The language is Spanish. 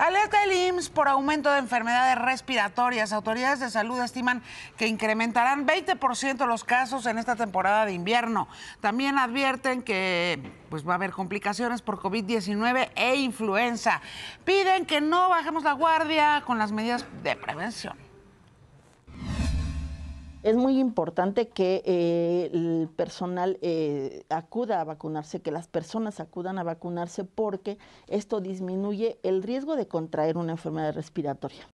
Alerta del IMSS por aumento de enfermedades respiratorias. Autoridades de salud estiman que incrementarán 20% los casos en esta temporada de invierno. También advierten que pues, va a haber complicaciones por COVID-19 e influenza. Piden que no bajemos la guardia con las medidas de prevención. Es muy importante que eh, el personal eh, acuda a vacunarse, que las personas acudan a vacunarse porque esto disminuye el riesgo de contraer una enfermedad respiratoria.